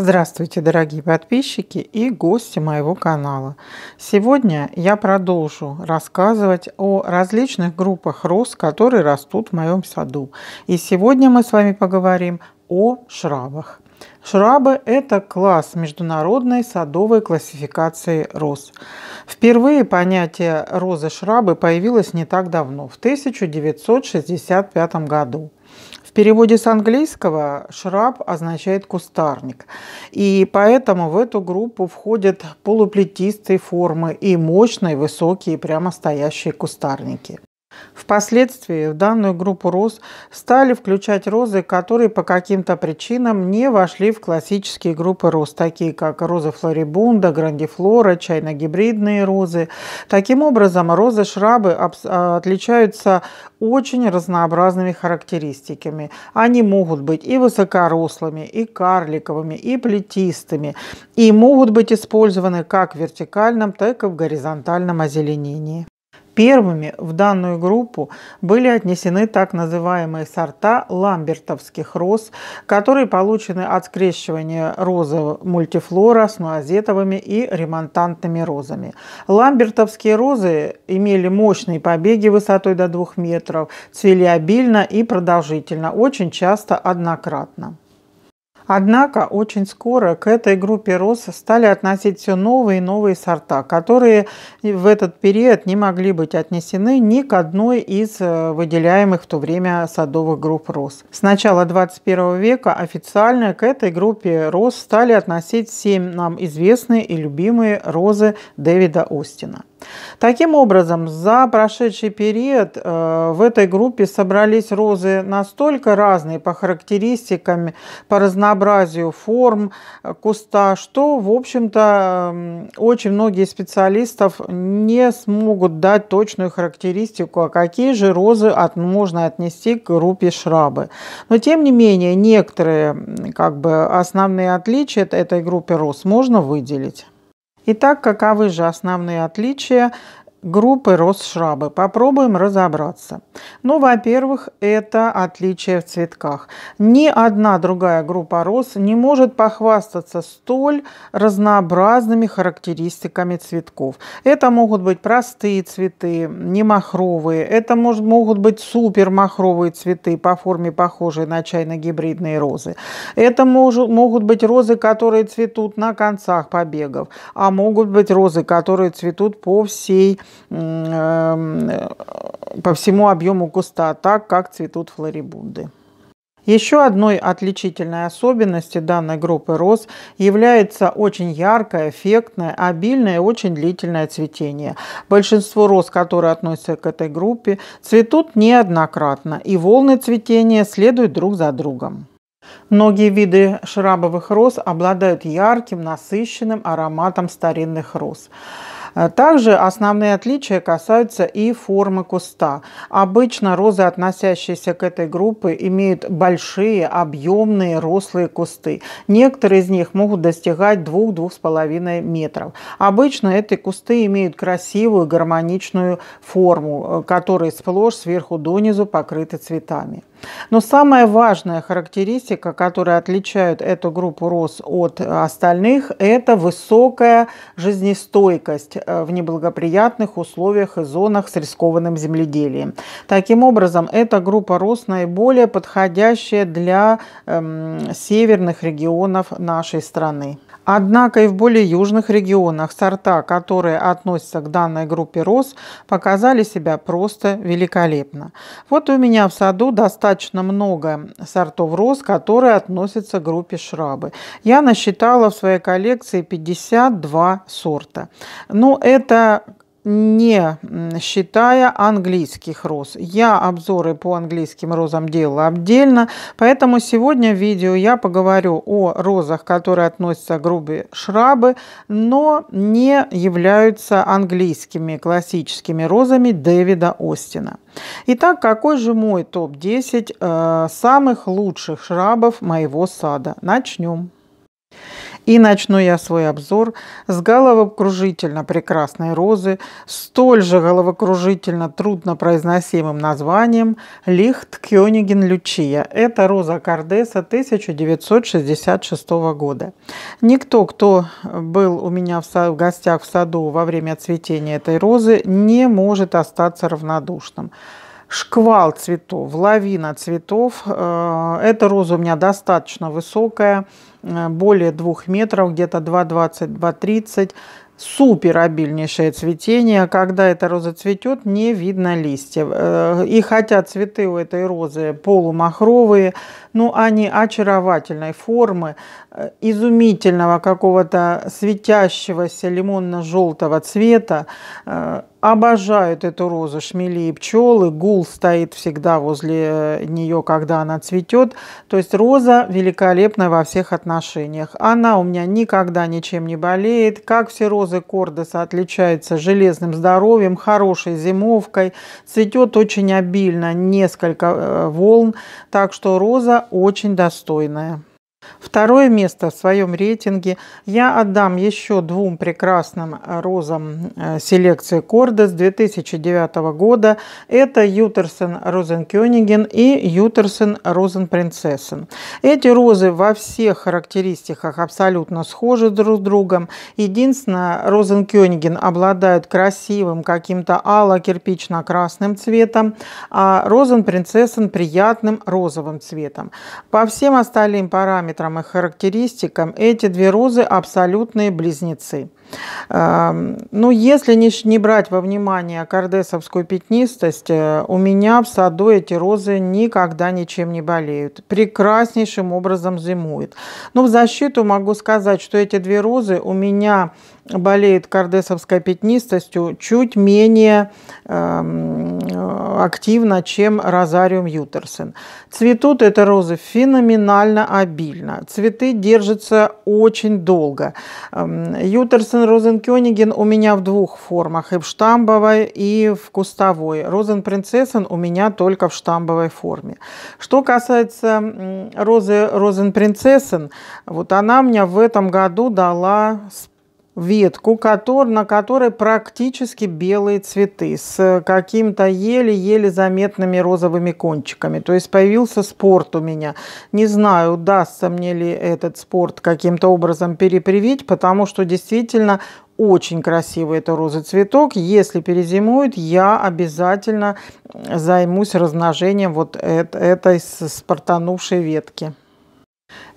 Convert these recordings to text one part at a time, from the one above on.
Здравствуйте, дорогие подписчики и гости моего канала. Сегодня я продолжу рассказывать о различных группах роз, которые растут в моем саду. И сегодня мы с вами поговорим о шрабах. Шрабы – это класс международной садовой классификации роз. Впервые понятие розы-шрабы появилось не так давно, в 1965 году переводе с английского шраб означает кустарник. И поэтому в эту группу входят полуплетистые формы и мощные, высокие, прямо стоящие кустарники. Впоследствии в данную группу роз стали включать розы, которые по каким-то причинам не вошли в классические группы роз, такие как розы флорибунда, грандифлора, чайно-гибридные розы. Таким образом, розы-шрабы а, отличаются очень разнообразными характеристиками. Они могут быть и высокорослыми, и карликовыми, и плетистыми, и могут быть использованы как в вертикальном, так и в горизонтальном озеленении. Первыми в данную группу были отнесены так называемые сорта ламбертовских роз, которые получены от скрещивания розы мультифлора с нуазетовыми и ремонтантными розами. Ламбертовские розы имели мощные побеги высотой до 2 метров, цвели обильно и продолжительно, очень часто однократно. Однако очень скоро к этой группе роз стали относить все новые и новые сорта, которые в этот период не могли быть отнесены ни к одной из э, выделяемых в то время садовых групп роз. С начала 21 века официально к этой группе роз стали относить семь нам известные и любимые розы Дэвида Остина. Таким образом, за прошедший период э, в этой группе собрались розы настолько разные по характеристикам, по разнообразию форм э, куста, что, в общем-то, эм, очень многие специалистов не смогут дать точную характеристику, а какие же розы от, можно отнести к группе шрабы. Но, тем не менее, некоторые как бы, основные отличия этой группы роз можно выделить. Итак, каковы же основные отличия группы Росшрабы. Попробуем разобраться. Ну, во-первых, это отличие в цветках. Ни одна другая группа роз не может похвастаться столь разнообразными характеристиками цветков. Это могут быть простые цветы, не махровые. Это может, могут быть супер махровые цветы по форме похожие на чайно-гибридные розы. Это может могут быть розы, которые цветут на концах побегов, а могут быть розы, которые цветут по всей Э, по всему объему куста, так как цветут флорибунды. Еще одной отличительной особенностью данной группы роз является очень яркое, эффектное, обильное и очень длительное цветение. Большинство роз, которые относятся к этой группе, цветут неоднократно, и волны цветения следуют друг за другом. Многие виды шрабовых роз обладают ярким, насыщенным ароматом старинных роз. А также основные отличия касаются и формы куста. Обычно розы, относящиеся к этой группе, имеют большие, объемные, рослые кусты. Некоторые из них могут достигать 2-2,5 метров. Обычно эти кусты имеют красивую гармоничную форму, э, которая сплошь сверху донизу покрыта цветами. Но самая важная характеристика, которая отличает эту группу роз от э, остальных, это высокая жизнестойкость э, в неблагоприятных условиях и зонах с рискованным земледелием. Таким образом, эта группа роз наиболее подходящая для э, северных регионов нашей страны. Однако и в более южных регионах сорта, которые относятся к данной группе роз, показали себя просто великолепно. Вот у меня в саду достаточно много сортов роз, которые относятся к группе шрабы. Я насчитала в своей коллекции 52 сорта. Но это не считая английских роз. Я обзоры по английским розам делала отдельно, поэтому сегодня в видео я поговорю о розах, которые относятся к группе шрабы, но не являются английскими классическими розами Дэвида Остина. Итак, какой же мой топ-10 э, самых лучших шрабов моего сада? Начнем. И начну я свой обзор с головокружительно прекрасной розы, столь же головокружительно труднопроизносимым названием «Лихт Кёниген Лючия». Это роза Кардеса 1966 года. Никто, кто был у меня в гостях в саду во время цветения этой розы, не может остаться равнодушным шквал цветов, лавина цветов. Э, эта роза у меня достаточно высокая, Э, более 2 метров, где-то 2,20-2,30. Супер обильнейшее цветение. Когда эта роза цветет, не видно листьев. Э, и хотя цветы у этой розы полумахровые, ну, они а очаровательной формы, э, изумительного какого-то светящегося лимонно-желтого цвета. Э, обожают эту розу шмели и пчелы. Гул стоит всегда возле э, нее, когда она цветет. То есть роза великолепна во всех отношениях. Она у меня никогда ничем не болеет. Как все розы Кордеса отличаются железным здоровьем, хорошей зимовкой. Цветет очень обильно, несколько волн. Так что роза очень достойная. Второе место в своем рейтинге я отдам еще двум прекрасным э, розам э, селекции Кордес 2009 года. Это Ютерсен Розенкёниген и Ютерсен Розенпринцессен. Эти розы во всех характеристиках абсолютно схожи друг с другом. Единственное, Розенкёниген обладает красивым каким-то ало-кирпично-красным цветом, а Розенпринцессен приятным розовым цветом. По всем остальным параметрам параметрам и характеристикам эти две розы абсолютные близнецы. Эм, ну, если не, не брать во внимание кардесовскую пятнистость, э, у меня в саду эти розы никогда ничем не болеют. Прекраснейшим образом зимуют. Но в защиту могу сказать, что эти две розы у меня болеют кардесовской пятнистостью чуть менее эм, активно, чем розариум ютерсен. Цветут это розы феноменально обильно. Цветы держатся очень долго. Эм, ютерсен розенкёниген у меня в двух формах. И в штамбовой, и в кустовой. Розен принцессен у меня только в штамбовой форме. Что касается розы розен принцессен, вот она мне в этом году дала спектр ветку, который, на которой практически белые цветы с каким-то еле-еле заметными розовыми кончиками. То есть появился спорт у меня. Не знаю, удастся мне ли этот спорт каким-то образом перепривить, потому что действительно очень красивый это розовый цветок. Если перезимует, я обязательно займусь размножением вот этой спортанувшей ветки.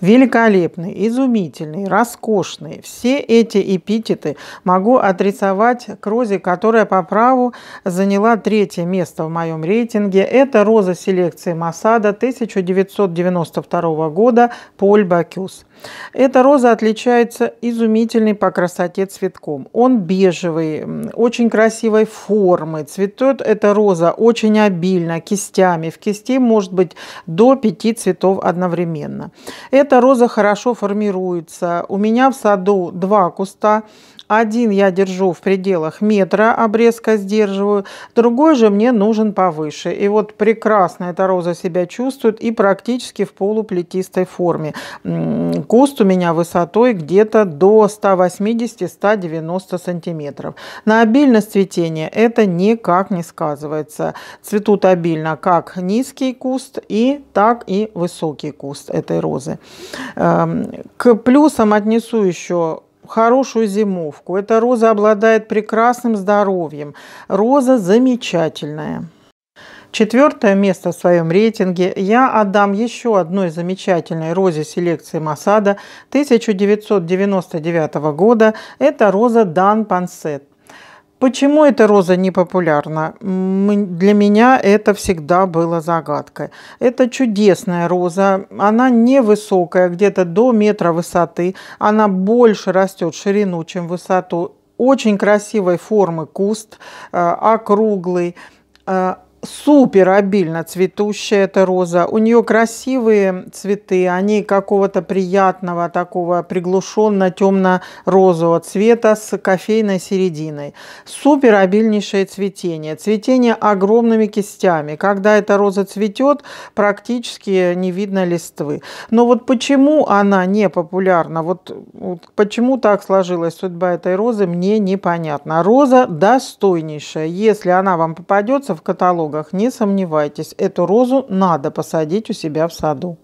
Великолепный, изумительный, роскошный. Все эти эпитеты могу отрисовать к розе, которая по праву заняла третье место в моем рейтинге. Это роза селекции Масада 1992 года Поль Бакюс. Эта роза отличается изумительной по красоте цветком. Он бежевый, очень красивой формы. Цветет эта роза очень обильно, кистями. В кисти может быть до пяти цветов одновременно. Эта роза хорошо формируется. У меня в саду два куста один я держу в пределах метра, обрезка сдерживаю, другой же мне нужен повыше. И вот прекрасно эта роза себя чувствует и практически в полуплетистой форме. Куст у меня высотой где-то до 180-190 сантиметров. На обильность цветения это никак не сказывается. Цветут обильно как низкий куст и так и высокий куст этой розы. Эм, к плюсам отнесу еще хорошую зимовку. Эта роза обладает прекрасным здоровьем. Роза замечательная. Четвертое место в своем рейтинге я отдам еще одной замечательной розе селекции Масада 1999 года. Это роза Дан Пансет. Почему эта роза не популярна? Для меня это всегда было загадкой. Это чудесная роза, она невысокая, где-то до метра высоты. Она больше растет ширину, чем высоту. Очень красивой формы куст, э, округлый э, супер обильно цветущая эта роза. У нее красивые цветы, они какого-то приятного такого приглушенно темно-розового цвета с кофейной серединой. Супер обильнейшее цветение. Цветение огромными кистями. Когда эта роза цветет, практически не видно листвы. Но вот почему она не популярна, вот, вот почему так сложилась судьба этой розы, мне непонятно. Роза достойнейшая. Если она вам попадется в каталог, дорогах, не сомневайтесь, эту розу надо посадить у себя в саду.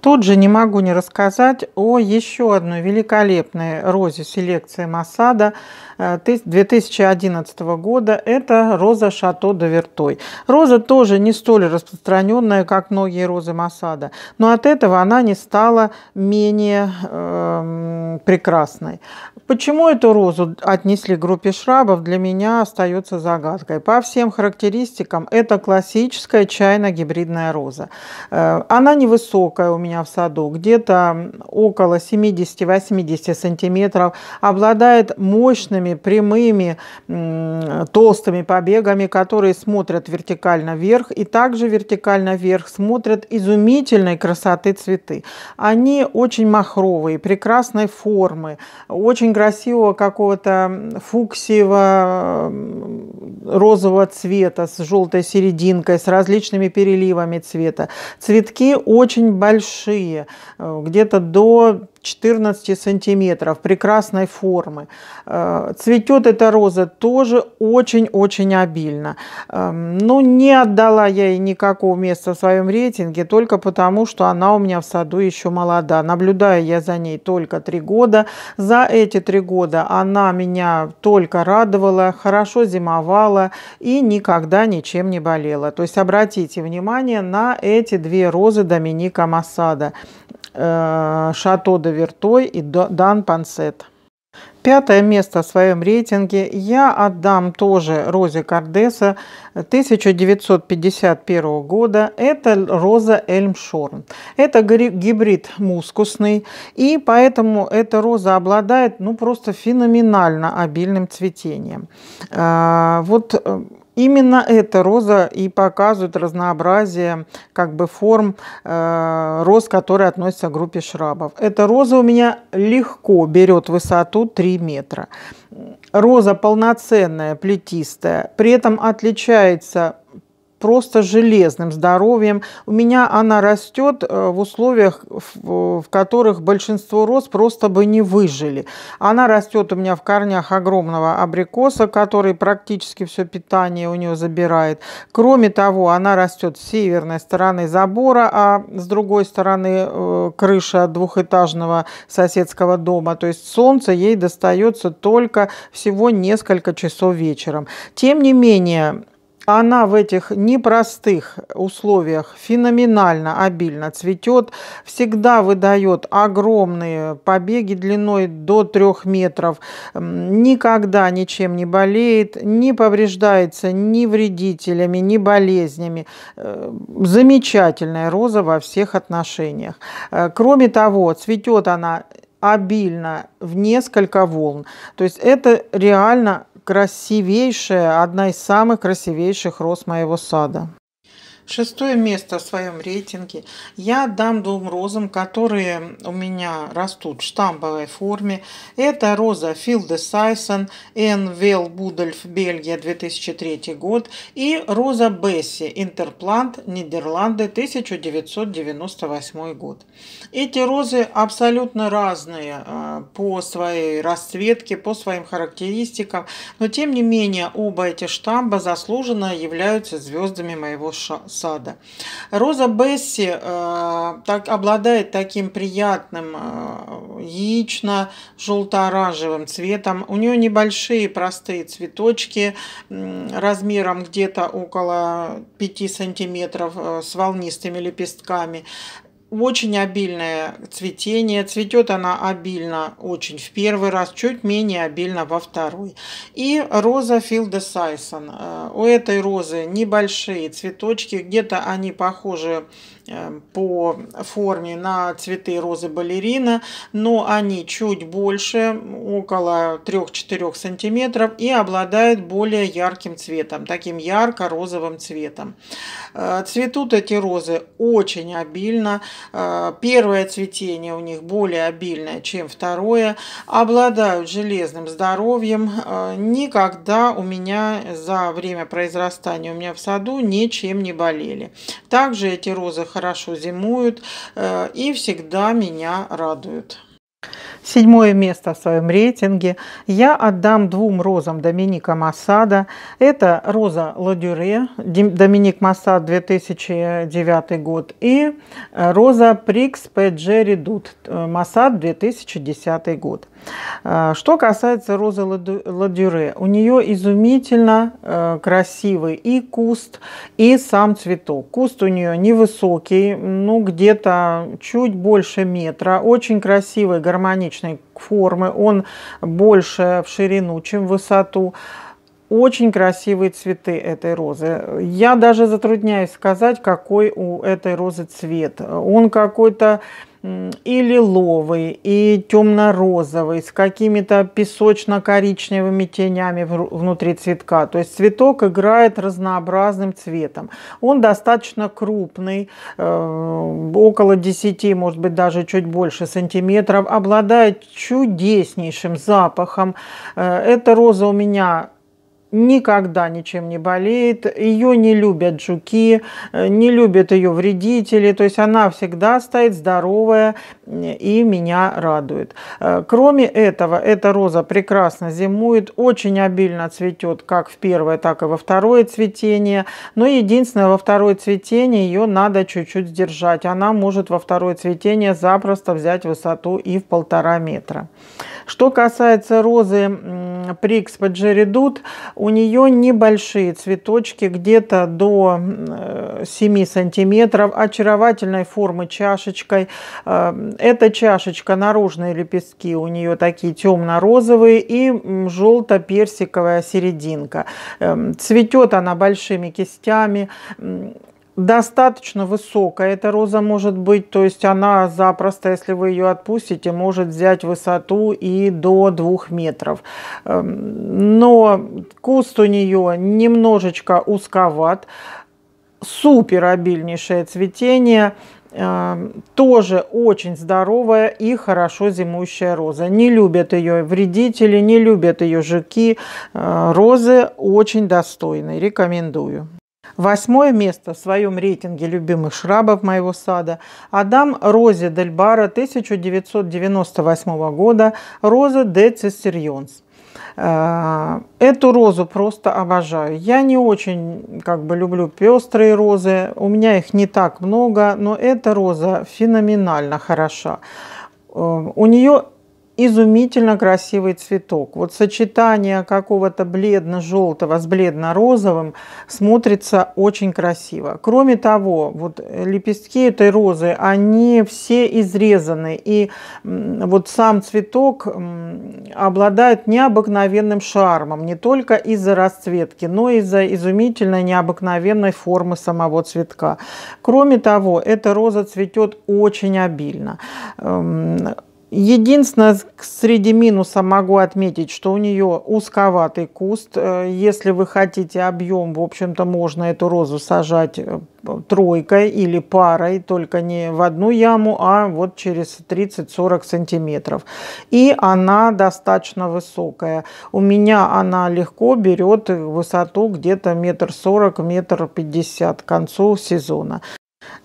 Тут же не могу не рассказать о еще одной великолепной розе селекции Масада – 2011 э, года. Это роза Шато де Вертой. Роза тоже не столь распространенная, как многие розы Масада, но от этого она не стала менее э, прекрасной. Почему эту розу отнесли к группе шрабов, для меня остается загадкой. По всем характеристикам это классическая чайно-гибридная роза. Э, она невысокая у меня в саду, где-то около 70-80 сантиметров, обладает мощными длинными, прямыми, толстыми побегами, которые смотрят вертикально вверх и также вертикально вверх смотрят изумительной красоты цветы. Они очень махровые, прекрасной формы, очень красивого какого-то фуксиево розового цвета с желтой серединкой, с различными переливами цвета. Цветки очень большие, э, где-то до 14 сантиметров, прекрасной формы. Э, цветет эта роза тоже очень-очень обильно. Эм, Но ну, не отдала я ей никакого места в своем рейтинге, только потому, что она у меня в саду еще молода. Наблюдаю я за ней только три года. За эти три года она меня только радовала, хорошо зимовала и никогда ничем не болела. То есть обратите внимание на эти две розы Доминика Массада. Э, Шато де Вертой и Дан Пансет. Пятое место в своем рейтинге я отдам тоже Розе Кардеса 1951 года. Это роза Эльмшорн. Это гибрид мускусный, и поэтому эта роза обладает ну, просто феноменально обильным цветением. Э, вот э, Именно эта роза и показывает разнообразие как бы форм э, роз, которые относятся к группе шрабов. Эта роза у меня легко берет высоту 3 метра. Роза полноценная, плетистая, при этом отличается просто железным здоровьем. У меня она растет э, в условиях, в которых большинство роз просто бы не выжили. Она растет у меня в корнях огромного абрикоса, который практически все питание у нее забирает. Кроме того, она растет с северной стороны забора, а с другой стороны э, крыша двухэтажного соседского дома. То есть солнце ей достается только всего несколько часов вечером. Тем не менее, она в этих непростых условиях феноменально обильно цветет, всегда выдает огромные побеги длиной до трех метров, никогда ничем не болеет, не повреждается ни вредителями, ни болезнями. Э, замечательная роза во всех отношениях. Э, кроме того, цветет она обильно в несколько волн. То есть это реально красивейшая, одна из самых красивейших роз моего сада шестое место в своем рейтинге я дам двум розам, которые у меня растут в штамповой форме. Это роза Филде Сайсон Н. Вел Будольф, Бельгия, 2003 год. И роза Бесси Интерплант, Нидерланды, 1998 год. Эти розы абсолютно разные э, по своей расцветке, по своим характеристикам. Но тем не менее, оба эти штамба заслуженно являются звездами моего шоу сада. Роза Бесси э, так, обладает таким приятным э, яично-желто-оранжевым цветом. У нее небольшие простые цветочки э, размером где-то около 5 сантиметров э, с волнистыми лепестками очень обильное цветение. Цветет она обильно очень в первый раз, чуть менее обильно во второй. И роза Филда Сайсон. Э, у этой розы небольшие цветочки, где-то они похожи Эм, по форме на цветы розы балерина, но они чуть больше, около 3-4 сантиметров и обладают более ярким цветом, таким ярко-розовым цветом. Э, цветут эти розы очень обильно. Э, первое цветение у них более обильное, чем второе. Обладают железным здоровьем. Э, никогда у меня за время произрастания у меня в саду ничем не болели. Также эти розы хорошо зимуют э, и всегда меня радуют. Седьмое место в своем рейтинге я отдам двум розам Доминика Массада. Это роза Ладюре, Доминик Массад, 2009 год, и э, роза Прикс Педжери Дуд, э, Массад, 2010 год. Э, что касается розы Ладюре, у нее изумительно красивый и куст, и сам цветок. Куст у нее невысокий, ну где-то чуть больше метра, очень красивый гармоничной формы, он больше в ширину, чем в высоту. Очень красивые цветы этой розы. Я даже затрудняюсь сказать, какой у этой розы цвет. Он какой-то и лиловый, и темно-розовый, с какими-то песочно-коричневыми тенями внутри цветка. То есть цветок играет разнообразным цветом. Он достаточно крупный, э, около 10, может быть, даже чуть больше сантиметров, обладает чудеснейшим запахом. Э, Эта роза у меня никогда ничем не болеет, ее не любят жуки, э, не любят ее вредители, то есть она всегда стоит здоровая и меня радует. Э, кроме этого, эта роза прекрасно зимует, очень обильно цветет как в первое, так и во второе цветение, но единственное, во второе цветение ее надо чуть-чуть сдержать, она может во второе цветение запросто взять высоту и в полтора метра. Что касается розы Прикс Паджеридут, у нее небольшие цветочки, где-то до 7 э, сантиметров, очаровательной формы чашечкой. Э, эта чашечка, наружные лепестки у нее такие темно-розовые и желто-персиковая серединка. Эм, Цветет она большими кистями достаточно высокая эта роза может быть, то есть она запросто, если вы ее отпустите, может взять высоту и до двух метров. Эм, но куст у нее немножечко узковат, супер обильнейшее цветение, эм, тоже очень здоровая и хорошо зимующая роза. Не любят ее вредители, не любят ее жуки. Э, розы очень достойные, рекомендую. Восьмое место в своем рейтинге любимых шрабов моего сада Адам Розе Дель Бара 1998 года Роза де Цестерионс. Э, эту розу просто обожаю. Я не очень как бы люблю пестрые розы, у меня их не так много, но эта роза феноменально хороша. Э, у нее изумительно красивый цветок. Вот сочетание какого-то бледно-желтого с бледно-розовым смотрится очень красиво. Кроме того, вот лепестки этой розы, они все изрезаны, и вот сам цветок обладает необыкновенным шармом, не только из-за расцветки, но и из-за изумительной необыкновенной формы самого цветка. Кроме того, эта роза цветет очень обильно. Эм, Единственное, среди минуса могу отметить, что у нее узковатый куст. Э, если вы хотите объем, в общем-то, можно эту розу сажать э, тройкой или парой, только не в одну яму, а вот через 30-40 сантиметров. И она достаточно высокая. У меня она легко берет высоту где-то метр сорок, метр пятьдесят к концу сезона.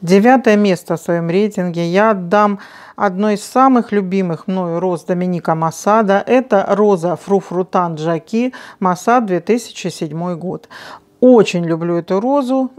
Девятое место в своем рейтинге я отдам одной из самых любимых мною роз Доминика Масада. Это роза Фруфрутан Джаки Масад 2007 год. Очень люблю эту розу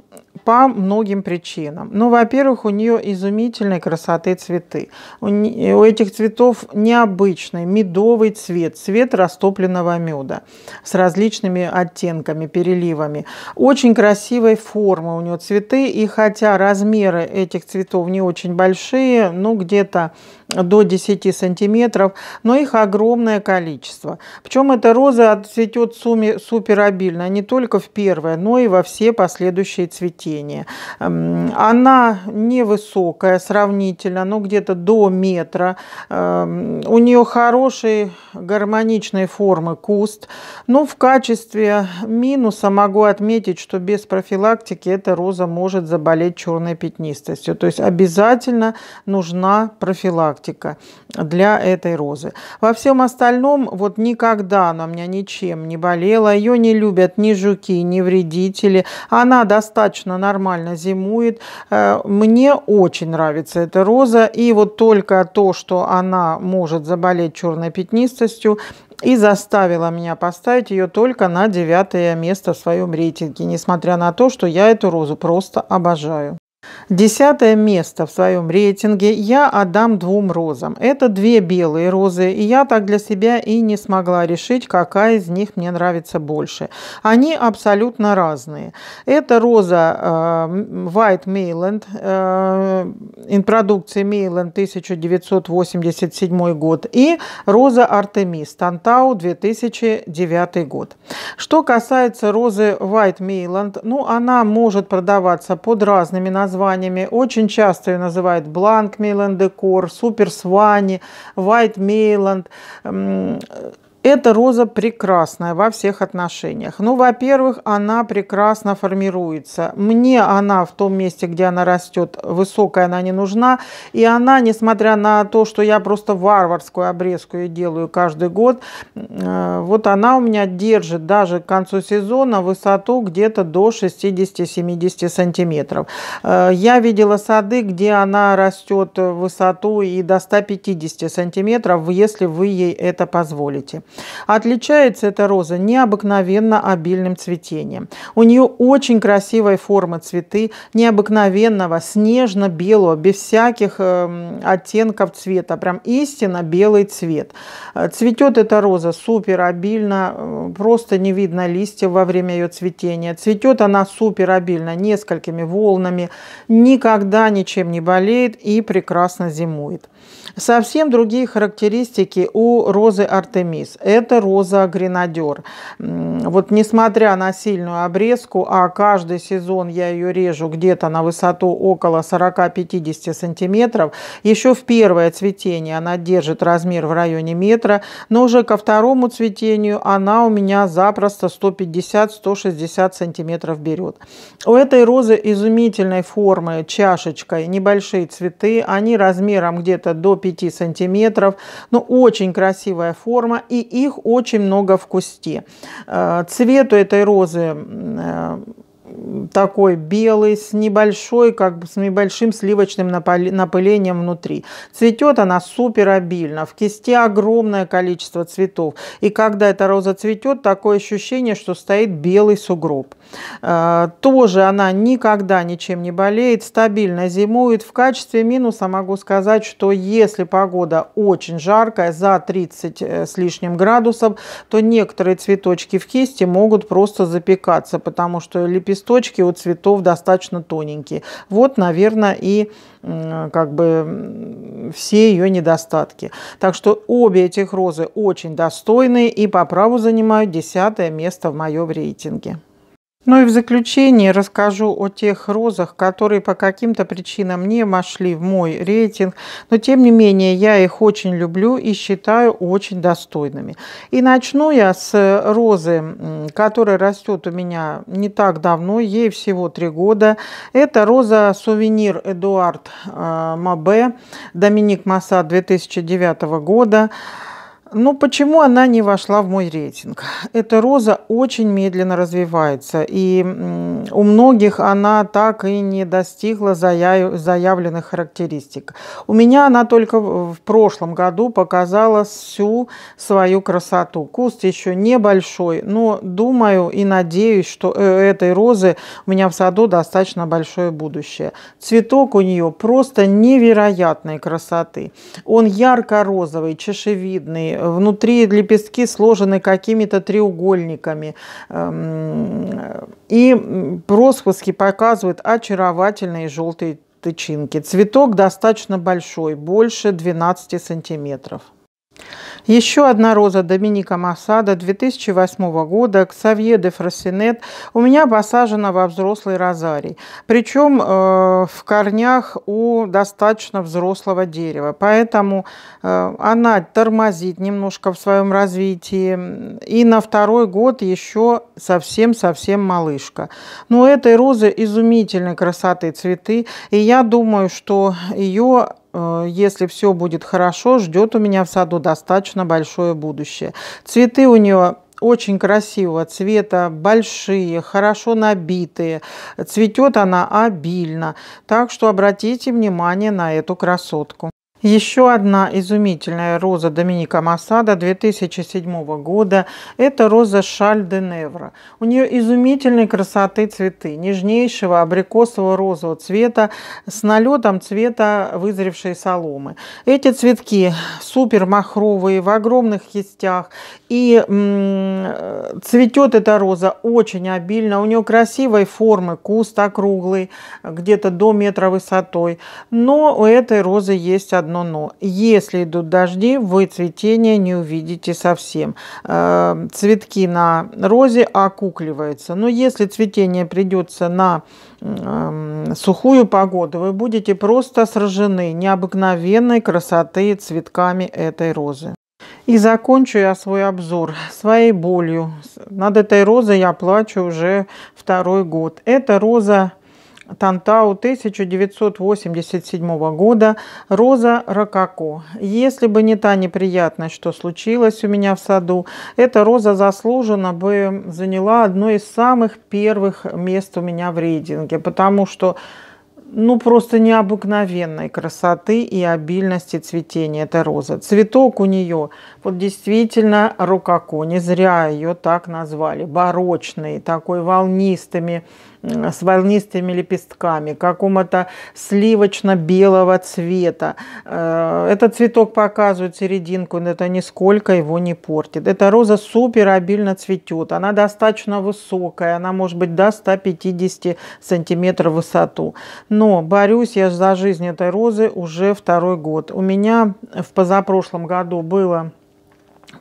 по многим причинам. Ну, во-первых, у нее изумительной красоты цветы. У, не, у этих цветов необычный медовый цвет, цвет растопленного меда с различными оттенками, переливами. Очень красивой формы у нее цветы, и хотя размеры этих цветов не очень большие, ну, где-то до 10 сантиметров, но их огромное количество. Причем эта роза отцветет суми, суперобильно, не только в первое, но и во все последующие цветы растение. Эм, она невысокая сравнительно, ну где-то до метра. Эм, у нее хорошие гармоничные формы куст. Но в качестве минуса могу отметить, что без профилактики эта роза может заболеть черной пятнистостью. То есть обязательно нужна профилактика для этой розы. Во всем остальном вот никогда она у меня ничем не болела. Ее не любят ни жуки, ни вредители. Она достаточно прекрасно, нормально зимует. Э, мне очень нравится эта роза. И вот только то, что она может заболеть черной пятнистостью, и заставила меня поставить ее только на девятое место в своем рейтинге, несмотря на то, что я эту розу просто обожаю. Десятое место в своем рейтинге я отдам двум розам. Это две белые розы, и я так для себя и не смогла решить, какая из них мне нравится больше. Они абсолютно разные. Это роза э, White Mayland, э, продукции Mayland 1987 год, и роза Artemis Тантау 2009 год. Что касается розы White Mayland, ну она может продаваться под разными названиями, названиями. Очень часто ее называют Бланк Мейланд Декор, Супер Свани, White Мейланд, эта роза прекрасная во всех отношениях. Ну, во-первых, она прекрасно формируется. Мне она в том месте, где она растет, высокая она не нужна. И она, несмотря на то, что я просто варварскую обрезку ее делаю каждый год, э, вот она у меня держит даже к концу сезона высоту где-то до 60-70 сантиметров. Э, я видела сады, где она растет высоту и до 150 сантиметров, если вы ей это позволите. Отличается эта роза необыкновенно обильным цветением. У нее очень красивой формы цветы, необыкновенного, снежно-белого, без всяких э, оттенков цвета. Прям истинно белый цвет. Э, цветет эта роза супер обильно, э, просто не видно листьев во время ее цветения. Цветет она супер обильно, несколькими волнами, никогда ничем не болеет и прекрасно зимует. Совсем другие характеристики у розы Артемис это роза гренадер. Вот несмотря на сильную обрезку, а каждый сезон я ее режу где-то на высоту около 40-50 сантиметров, еще в первое цветение она держит размер в районе метра, но уже ко второму цветению она у меня запросто 150-160 сантиметров берет. У этой розы изумительной формы чашечкой небольшие цветы, они размером где-то до 5 сантиметров, но очень красивая форма и их очень много в кусте. Э, цвету этой розы э, такой белый, с небольшой, как бы с небольшим сливочным напылением внутри. Цветет она супер обильно. В кисти огромное количество цветов. И когда эта роза цветет, такое ощущение, что стоит белый сугроб. Э, тоже она никогда ничем не болеет, стабильно зимует. В качестве минуса могу сказать, что если погода очень жаркая, за 30 э, с лишним градусов, то некоторые цветочки в кисти могут просто запекаться, потому что лепестки листочки у цветов достаточно тоненькие. Вот, наверное, и как бы все ее недостатки. Так что обе этих розы очень достойные и по праву занимают десятое место в моем рейтинге. Ну и в заключение расскажу о тех розах, которые по каким-то причинам не вошли в мой рейтинг, но тем не менее я их очень люблю и считаю очень достойными. И начну я с э, розы, которая растет у меня не так давно, ей всего три года. Это роза сувенир Эдуард э, Мабе, Доминик Масса 2009 года. Ну, почему она не вошла в мой рейтинг? Эта роза очень медленно развивается, и у многих она так и не достигла заявленных характеристик. У меня она только в прошлом году показала всю свою красоту. Куст еще небольшой, но думаю и надеюсь, что э, этой розы у меня в саду достаточно большое будущее. Цветок у нее просто невероятной красоты. Он ярко-розовый, чешевидный, внутри лепестки сложены какими-то треугольниками. Эм, и просвыски показывают очаровательные желтые тычинки. Цветок достаточно большой, больше 12 сантиметров. Еще одна роза Доминика Масада 2008 года, Ксавье де Фросинет, у меня посажена во взрослый розарий. Причем э, в корнях у достаточно взрослого дерева. Поэтому э, она тормозит немножко в своем развитии. И на второй год еще совсем-совсем малышка. Но этой розы изумительной красоты цветы. И я думаю, что ее Э, если все будет хорошо, ждет у меня в саду достаточно большое будущее. Цветы у нее очень красивого цвета, большие, хорошо набитые. Цветет она обильно. Так что обратите внимание на эту красотку. Еще одна изумительная роза Доминика Масада 2007 года – это роза Шаль де Невра. У нее изумительной красоты цветы, нежнейшего абрикосового розового цвета с налетом цвета вызревшей соломы. Эти цветки супер махровые, в огромных кистях, и м, цветет эта роза очень обильно. У нее красивой формы, куст округлый, где-то до метра высотой. Но у этой розы есть одна одно но. Если идут дожди, вы цветения не увидите совсем. Э, цветки на розе окукливаются. Но если цветение придется на сухую погоду, вы будете просто сражены необыкновенной красоты цветками этой розы. И закончу я свой обзор своей болью. Над этой розой я плачу уже второй год. Эта роза Тантау 1987 года «Роза Рококо». Если бы не та неприятность, что случилась у меня в саду, эта роза заслуженно бы заняла одно из самых первых мест у меня в рейтинге, потому что ну просто необыкновенной красоты и обильности цветения эта роза. Цветок у нее вот действительно рококо, не зря ее так назвали, барочный, такой волнистыми с волнистыми лепестками, какому-то сливочно-белого цвета. Э, этот цветок показывает серединку, но это нисколько его не портит. Эта роза супер обильно цветет, она достаточно высокая, она может быть до 150 сантиметров в высоту. Но борюсь я за жизнь этой розы уже второй год. У меня в позапрошлом году было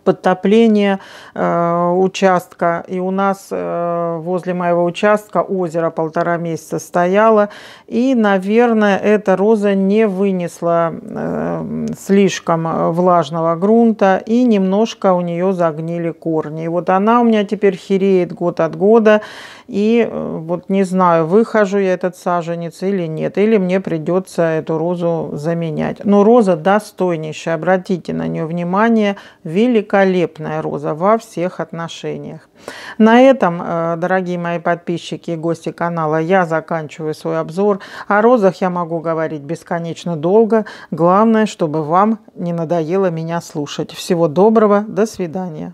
подтопление э, участка. И у нас э, возле моего участка озеро полтора месяца стояло. И, наверное, эта роза не вынесла э, слишком влажного грунта. И немножко у нее загнили корни. И вот она у меня теперь хереет год от года. И э, вот не знаю, выхожу я этот саженец или нет. Или мне придется эту розу заменять. Но роза достойнейшая. Обратите на нее внимание. Великолепная великолепная роза во всех отношениях. На этом, э, дорогие мои подписчики и гости канала, я заканчиваю свой обзор. О розах я могу говорить бесконечно долго. Главное, чтобы вам не надоело меня слушать. Всего доброго, до свидания.